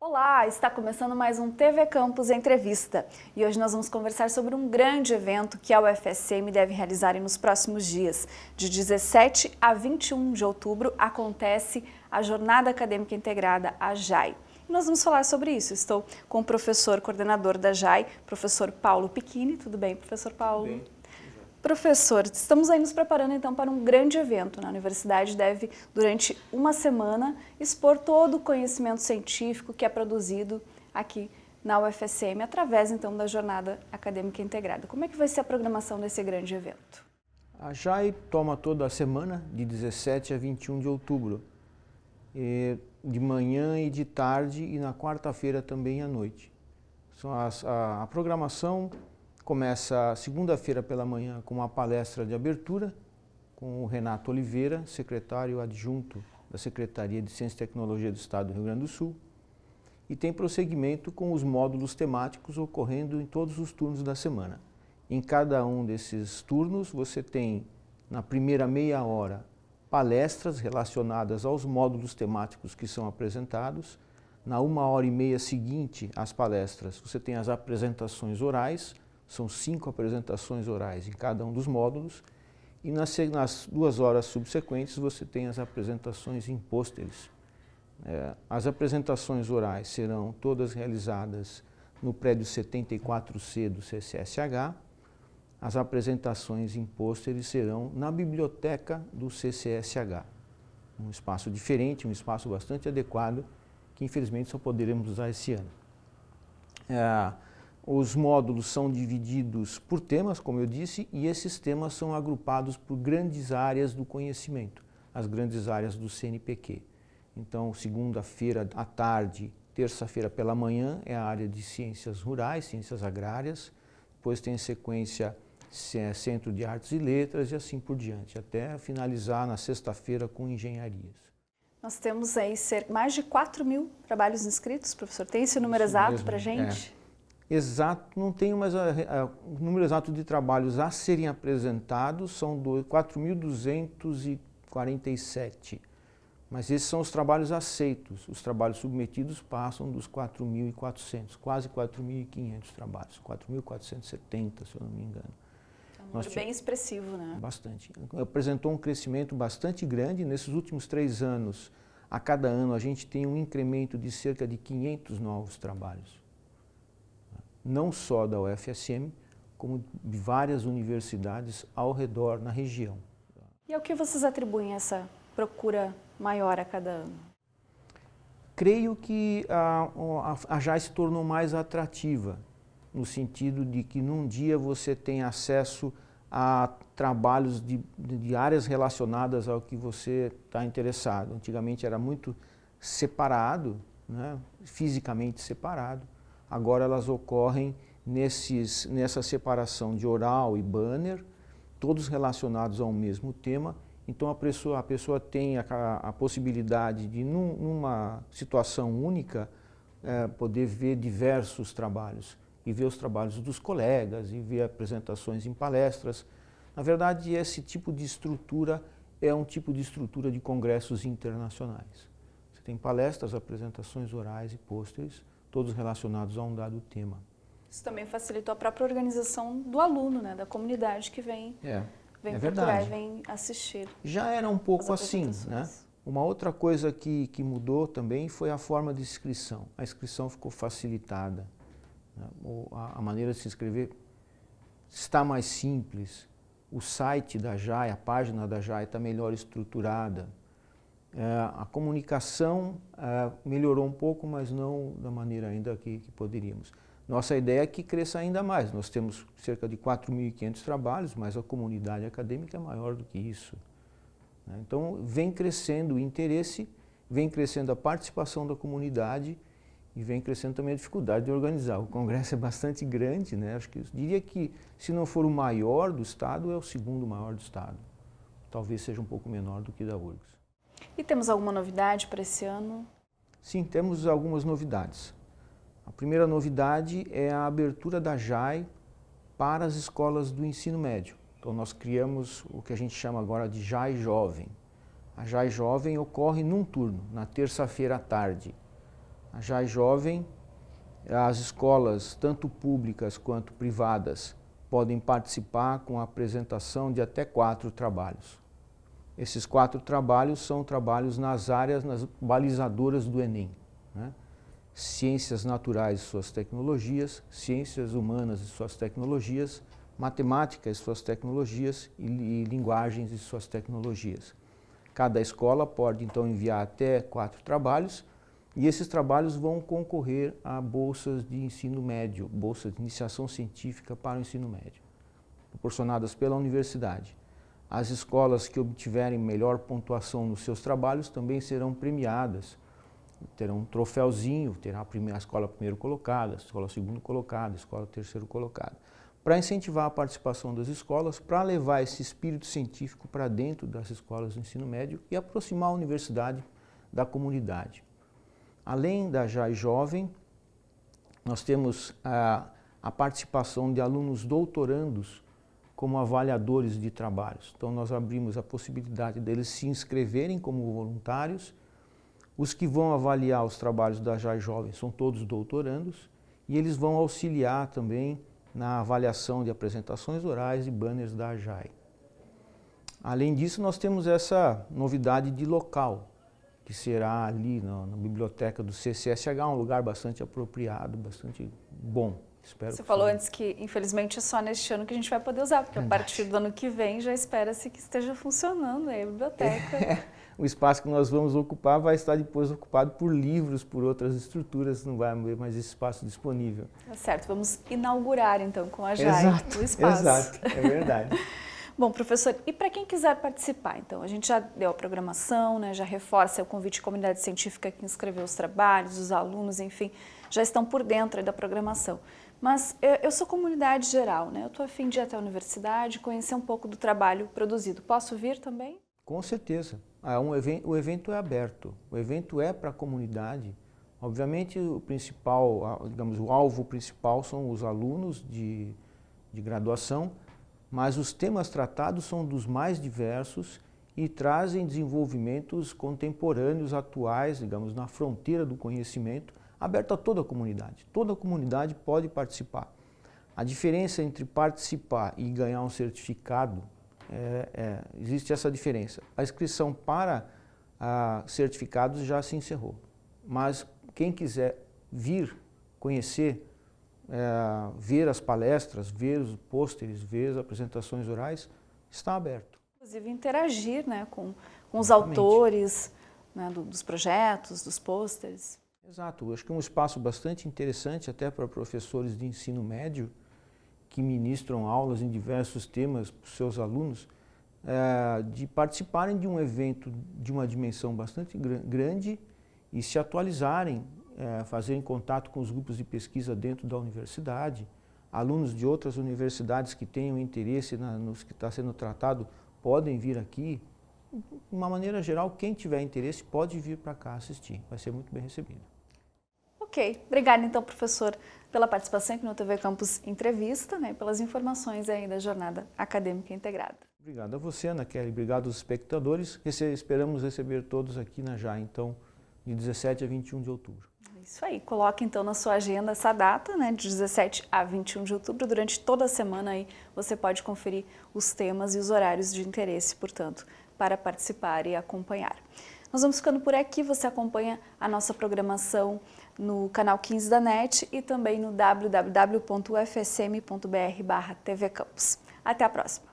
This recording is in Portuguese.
Olá, está começando mais um TV Campus Entrevista e hoje nós vamos conversar sobre um grande evento que a UFSM deve realizar nos próximos dias. De 17 a 21 de outubro acontece a Jornada Acadêmica Integrada, a JAI. E nós vamos falar sobre isso. Estou com o professor coordenador da JAI, professor Paulo Piquini. Tudo bem, professor Paulo? Tudo bem. Professor, estamos aí nos preparando então para um grande evento. A universidade deve, durante uma semana, expor todo o conhecimento científico que é produzido aqui na UFSM, através então da Jornada Acadêmica Integrada. Como é que vai ser a programação desse grande evento? A JAI toma toda a semana, de 17 a 21 de outubro, de manhã e de tarde, e na quarta-feira também à noite. A, a programação Começa segunda-feira pela manhã com uma palestra de abertura com o Renato Oliveira, secretário adjunto da Secretaria de Ciência e Tecnologia do Estado do Rio Grande do Sul. E tem prosseguimento com os módulos temáticos ocorrendo em todos os turnos da semana. Em cada um desses turnos, você tem, na primeira meia hora, palestras relacionadas aos módulos temáticos que são apresentados. Na uma hora e meia seguinte às palestras, você tem as apresentações orais, são cinco apresentações orais em cada um dos módulos e nas, nas duas horas subsequentes você tem as apresentações em pôsteres. É, as apresentações orais serão todas realizadas no prédio 74C do CCSH. As apresentações em pôsteres serão na biblioteca do CCSH. Um espaço diferente, um espaço bastante adequado, que infelizmente só poderemos usar esse ano. É, os módulos são divididos por temas, como eu disse, e esses temas são agrupados por grandes áreas do conhecimento, as grandes áreas do CNPq. Então, segunda-feira à tarde, terça-feira pela manhã é a área de ciências rurais, ciências agrárias, depois tem a sequência é Centro de Artes e Letras e assim por diante, até finalizar na sexta-feira com engenharias. Nós temos aí mais de 4 mil trabalhos inscritos, professor. Tem esse número Isso exato para é. gente? É exato, não tenho mais o número exato de trabalhos a serem apresentados, são 4.247. Mas esses são os trabalhos aceitos. Os trabalhos submetidos passam dos 4.400, quase 4.500 trabalhos, 4.470, se eu não me engano. É bem expressivo, né? Bastante. Apresentou um crescimento bastante grande. Nesses últimos três anos, a cada ano, a gente tem um incremento de cerca de 500 novos trabalhos não só da UFSM, como de várias universidades ao redor na região. E ao que vocês atribuem essa procura maior a cada ano? Creio que a, a, a JAI se tornou mais atrativa, no sentido de que num dia você tem acesso a trabalhos de, de áreas relacionadas ao que você está interessado. Antigamente era muito separado, né? fisicamente separado agora elas ocorrem nesses, nessa separação de oral e banner, todos relacionados ao mesmo tema. Então a pessoa, a pessoa tem a, a possibilidade de, num, numa situação única, é, poder ver diversos trabalhos e ver os trabalhos dos colegas e ver apresentações em palestras. Na verdade, esse tipo de estrutura é um tipo de estrutura de congressos internacionais. Você tem palestras, apresentações orais e pôsteres todos relacionados a um dado tema. Isso também facilitou a própria organização do aluno, né, da comunidade que vem, é, é vem é vem assistir. Já era um pouco assim, né? Uma outra coisa que, que mudou também foi a forma de inscrição. A inscrição ficou facilitada. Né? A, a maneira de se inscrever está mais simples. O site da JAI, a página da JAI está melhor estruturada. Eh, a comunicação eh, melhorou um pouco, mas não da maneira ainda que, que poderíamos. Nossa ideia é que cresça ainda mais. Nós temos cerca de 4.500 trabalhos, mas a comunidade acadêmica é maior do que isso. Né? Então, vem crescendo o interesse, vem crescendo a participação da comunidade e vem crescendo também a dificuldade de organizar. O Congresso é bastante grande, né? Acho que diria que se não for o maior do estado, é o segundo maior do estado. Talvez seja um pouco menor do que da URGS. E temos alguma novidade para esse ano? Sim, temos algumas novidades. A primeira novidade é a abertura da JAI para as escolas do ensino médio. Então nós criamos o que a gente chama agora de JAI Jovem. A JAI Jovem ocorre num turno, na terça-feira à tarde. A JAI Jovem, as escolas, tanto públicas quanto privadas, podem participar com a apresentação de até quatro trabalhos. Esses quatro trabalhos são trabalhos nas áreas, nas balizadoras do Enem. Né? Ciências naturais e suas tecnologias, ciências humanas e suas tecnologias, matemática e suas tecnologias e, e linguagens e suas tecnologias. Cada escola pode então enviar até quatro trabalhos e esses trabalhos vão concorrer a bolsas de ensino médio, bolsas de iniciação científica para o ensino médio, proporcionadas pela universidade. As escolas que obtiverem melhor pontuação nos seus trabalhos também serão premiadas. Terão um troféuzinho, terá a, primeira, a escola primeiro colocada, a escola segundo colocada, a escola terceiro colocada. Para incentivar a participação das escolas, para levar esse espírito científico para dentro das escolas do ensino médio e aproximar a universidade da comunidade. Além da JAI Jovem, nós temos a, a participação de alunos doutorandos como avaliadores de trabalhos. Então, nós abrimos a possibilidade deles se inscreverem como voluntários. Os que vão avaliar os trabalhos da Jai Jovem são todos doutorandos e eles vão auxiliar também na avaliação de apresentações orais e banners da JAI. Além disso, nós temos essa novidade de local, que será ali na, na biblioteca do CCSH, um lugar bastante apropriado, bastante bom. Espero Você falou sim. antes que, infelizmente, é só neste ano que a gente vai poder usar, porque a partir do ano que vem já espera-se que esteja funcionando a biblioteca. É, o espaço que nós vamos ocupar vai estar depois ocupado por livros, por outras estruturas, não vai haver mais esse espaço disponível. Tá certo, vamos inaugurar então com a JAI exato, o espaço. Exato, é verdade. Bom, professor, e para quem quiser participar, então, a gente já deu a programação, né, já reforça o convite à comunidade científica que inscreveu os trabalhos, os alunos, enfim, já estão por dentro da programação. Mas eu sou comunidade geral, né? Eu estou afim de ir até a universidade, conhecer um pouco do trabalho produzido. Posso vir também? Com certeza. Ah, é um o evento é aberto. O evento é para a comunidade. Obviamente, o principal, digamos, o alvo principal são os alunos de, de graduação, mas os temas tratados são dos mais diversos e trazem desenvolvimentos contemporâneos, atuais, digamos, na fronteira do conhecimento, aberto a toda a comunidade. Toda a comunidade pode participar. A diferença entre participar e ganhar um certificado, é, é, existe essa diferença. A inscrição para a, ah, certificados já se encerrou, mas quem quiser vir conhecer, é, ver as palestras, ver os pôsteres, ver as apresentações orais, está aberto. Inclusive interagir né, com, com os Exatamente. autores né, do, dos projetos, dos pôsteres. Exato, acho que é um espaço bastante interessante até para professores de ensino médio que ministram aulas em diversos temas para os seus alunos, é, de participarem de um evento de uma dimensão bastante gr grande e se atualizarem, é, fazerem contato com os grupos de pesquisa dentro da universidade, alunos de outras universidades que tenham interesse na, nos que está sendo tratado podem vir aqui. De uma maneira geral, quem tiver interesse pode vir para cá assistir, vai ser muito bem recebido. Ok, obrigada então, professor, pela participação aqui no TV Campus Entrevista, né, pelas informações aí da Jornada Acadêmica Integrada. Obrigado a você, Ana Kelly, obrigado aos espectadores. esperamos receber todos aqui na JA, então, de 17 a 21 de outubro. É isso aí, coloque então na sua agenda essa data, né, de 17 a 21 de outubro. Durante toda a semana aí você pode conferir os temas e os horários de interesse, portanto, para participar e acompanhar. Nós vamos ficando por aqui. Você acompanha a nossa programação no canal 15 da NET e também no www.ufsm.br/tvcampus. Até a próxima!